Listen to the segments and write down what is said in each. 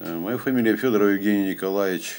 Моя фамилия Федоров Евгений Николаевич.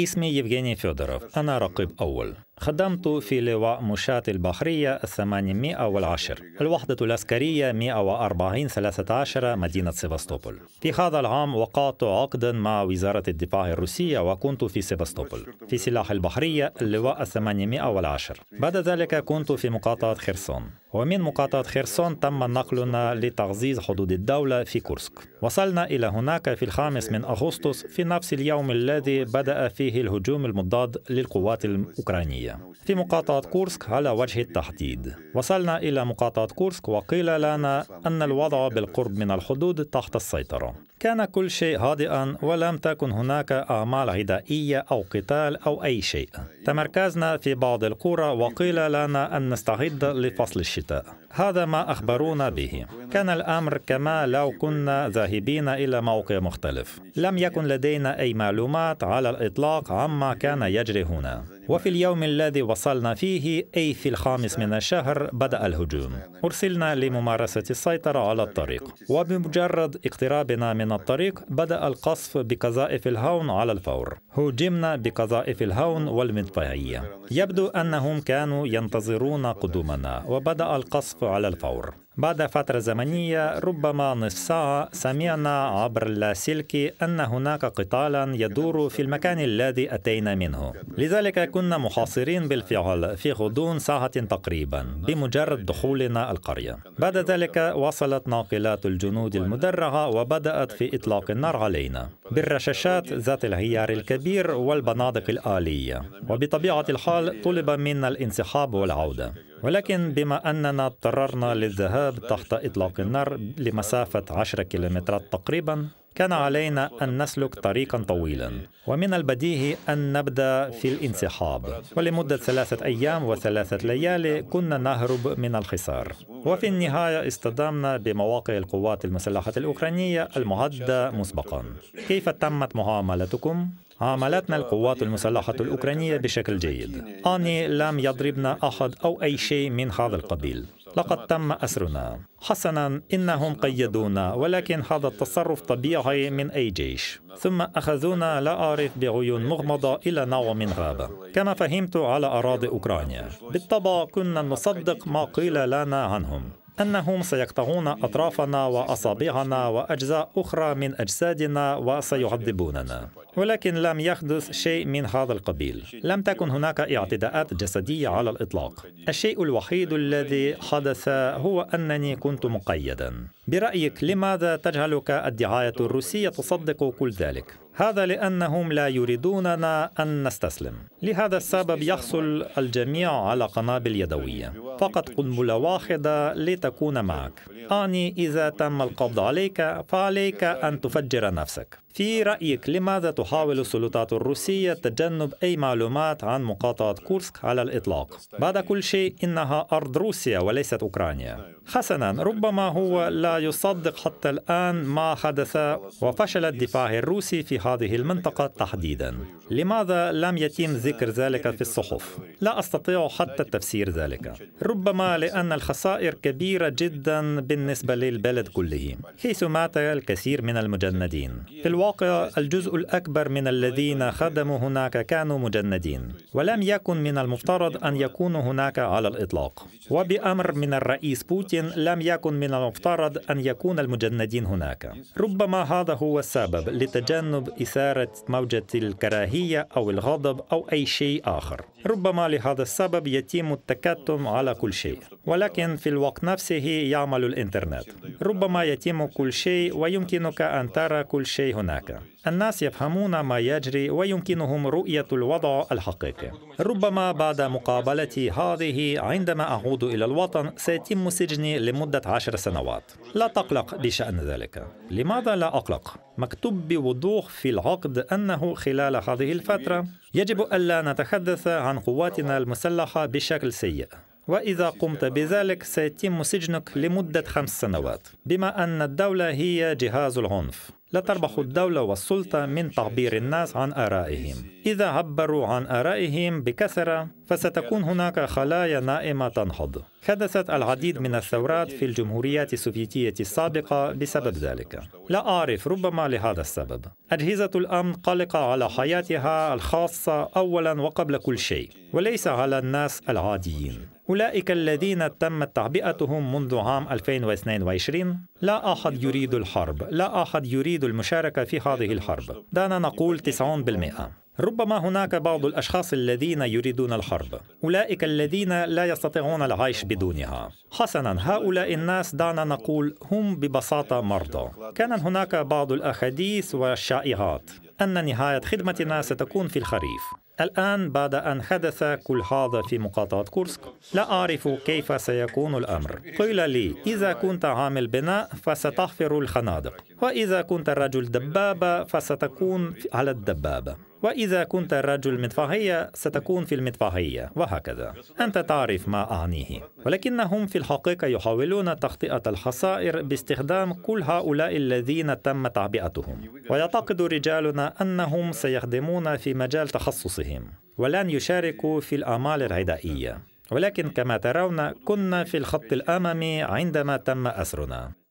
اسمي يفغيني فيودروف أنا رقيب أول خدمت في لواء مشاة البحرية 810 الوحدة العسكرية 140 13 مدينة سيفاستوبول في هذا العام وقعت عقدا مع وزارة الدفاع الروسية وكنت في سيفاستوبول في سلاح البحرية اللواء 810 بعد ذلك كنت في مقاطعة خرسون ومن مقاطعة خرسون تم نقلنا لتعزيز حدود الدولة في كورسك وصلنا إلى هناك في الخامس من أغسطس في نفس اليوم الذي بدأ فيه الهجوم المضاد للقوات الأوكرانية في مقاطعة كورسك على وجه التحديد وصلنا إلى مقاطعة كورسك وقيل لنا أن الوضع بالقرب من الحدود تحت السيطرة كان كل شيء هادئا ولم تكن هناك أعمال غذائية أو قتال أو أي شيء تمركزنا في بعض القرى وقيل لنا أن نستعد لفصل الشتاء هذا ما أخبرونا به كان الأمر كما لو كنا ذاهبين إلى موقع مختلف لم يكن لدينا أي معلومات على الإطلاق عما كان يجري هنا وفي اليوم الذي وصلنا فيه أي في الخامس من الشهر بدأ الهجوم أرسلنا لممارسة السيطرة على الطريق وبمجرد اقترابنا من الطريق بدأ القصف بقذائف الهون على الفور هجمنا بقذائف الهون والمدفعية يبدو أنهم كانوا ينتظرون قدومنا وبدأ القصف على الفور بعد فترة زمنية ربما نصف ساعة سمعنا عبر اللاسلكي أن هناك قتالا يدور في المكان الذي أتينا منه لذلك كنا محاصرين بالفعل في غضون ساعة تقريبا بمجرد دخولنا القرية بعد ذلك وصلت ناقلات الجنود المدرعة وبدأت في إطلاق النار علينا بالرشاشات ذات الهيار الكبير والبنادق الآلية وبطبيعة الحال طلب منا الانسحاب والعودة ولكن بما أننا اضطررنا للذهاب الشباب تحت إطلاق النار لمسافة 10 كيلومترات تقريبا كان علينا أن نسلك طريقا طويلا ومن البديهي أن نبدأ في الانسحاب ولمدة ثلاثة أيام وثلاثة ليالي كنا نهرب من الحصار وفي النهاية اصطدمنا بمواقع القوات المسلحة الأوكرانية المهدة مسبقا كيف تمت معاملتكم؟ عاملتنا القوات المسلحة الأوكرانية بشكل جيد آني لم يضربنا أحد أو أي شيء من هذا القبيل لقد تم أسرنا حسنا إنهم قيدونا ولكن هذا التصرف طبيعي من أي جيش ثم أخذونا لا أعرف بعيون مغمضة إلى نوع من غابة كما فهمت على أراضي أوكرانيا بالطبع كنا نصدق ما قيل لنا عنهم أنهم سيقطعون أطرافنا وأصابعنا وأجزاء أخرى من أجسادنا وسيعذبوننا ولكن لم يحدث شيء من هذا القبيل لم تكن هناك اعتداءات جسدية على الإطلاق الشيء الوحيد الذي حدث هو أنني كنت مقيداً برأيك لماذا تجهلك الدعاية الروسية تصدق كل ذلك؟ هذا لأنهم لا يريدوننا أن نستسلم لهذا السبب يحصل الجميع على قنابل يدوية فقط قنبلة واحدة لتكون معك أعني إذا تم القبض عليك فعليك أن تفجر نفسك في رأيك لماذا تحاول السلطات الروسية تجنب أي معلومات عن مقاطعة كورسك على الإطلاق؟ بعد كل شيء إنها أرض روسيا وليست أوكرانيا حسنا ربما هو لا يصدق حتى الآن ما حدث وفشل الدفاع الروسي في هذه المنطقة تحديدا لماذا لم يتم ذكر ذلك في الصحف؟ لا أستطيع حتى تفسير ذلك ربما لأن الخسائر كبيرة جدا بالنسبة للبلد كله حيث مات الكثير من المجندين في الواقع الجزء الأكبر من الذين خدموا هناك كانوا مجندين ولم يكن من المفترض أن يكونوا هناك على الإطلاق وبأمر من الرئيس بوتين لم يكن من المفترض أن يكون المجندين هناك ربما هذا هو السبب لتجنب إثارة موجة الكراهية أو الغضب أو أي شيء آخر ربما لهذا السبب يتم التكتم على كل شيء ولكن في الوقت نفسه يعمل الإنترنت ربما يتم كل شيء ويمكنك أن ترى كل شيء هناك هناك الناس يفهمون ما يجري ويمكنهم رؤية الوضع الحقيقي ربما بعد مقابلتي هذه عندما أعود إلى الوطن سيتم سجني لمدة عشر سنوات لا تقلق بشأن ذلك لماذا لا أقلق؟ مكتوب بوضوح في العقد أنه خلال هذه الفترة يجب ألا نتحدث عن قواتنا المسلحة بشكل سيء وإذا قمت بذلك سيتم سجنك لمدة خمس سنوات بما أن الدولة هي جهاز العنف لا تربح الدولة والسلطة من تعبير الناس عن آرائهم إذا عبروا عن آرائهم بكثرة فستكون هناك خلايا نائمة تنهض حدثت العديد من الثورات في الجمهوريات السوفيتية السابقة بسبب ذلك لا أعرف ربما لهذا السبب أجهزة الأمن قلقة على حياتها الخاصة أولا وقبل كل شيء وليس على الناس العاديين أولئك الذين تمت تعبئتهم منذ عام 2022 لا أحد يريد الحرب لا أحد يريد المشاركة في هذه الحرب دعنا نقول 90% ربما هناك بعض الاشخاص الذين يريدون الحرب اولئك الذين لا يستطيعون العيش بدونها حسنا هؤلاء الناس دعنا نقول هم ببساطه مرضى كان هناك بعض الاحاديث والشائعات ان نهايه خدمتنا ستكون في الخريف الآن بعد أن حدث كل هذا في مقاطعة كورسك لا أعرف كيف سيكون الأمر قيل لي إذا كنت عامل بناء فستحفر الخنادق وإذا كنت الرجل دبابة فستكون على الدبابة وإذا كنت الرجل مدفعية ستكون في المدفعية وهكذا أنت تعرف ما أعنيه ولكنهم في الحقيقة يحاولون تخطئة الخسائر باستخدام كل هؤلاء الذين تم تعبئتهم ويعتقد رجالنا أنهم سيخدمون في مجال تخصصهم ولن يشاركوا في الأعمال العدائية ولكن كما ترون كنا في الخط الأمامي عندما تم أسرنا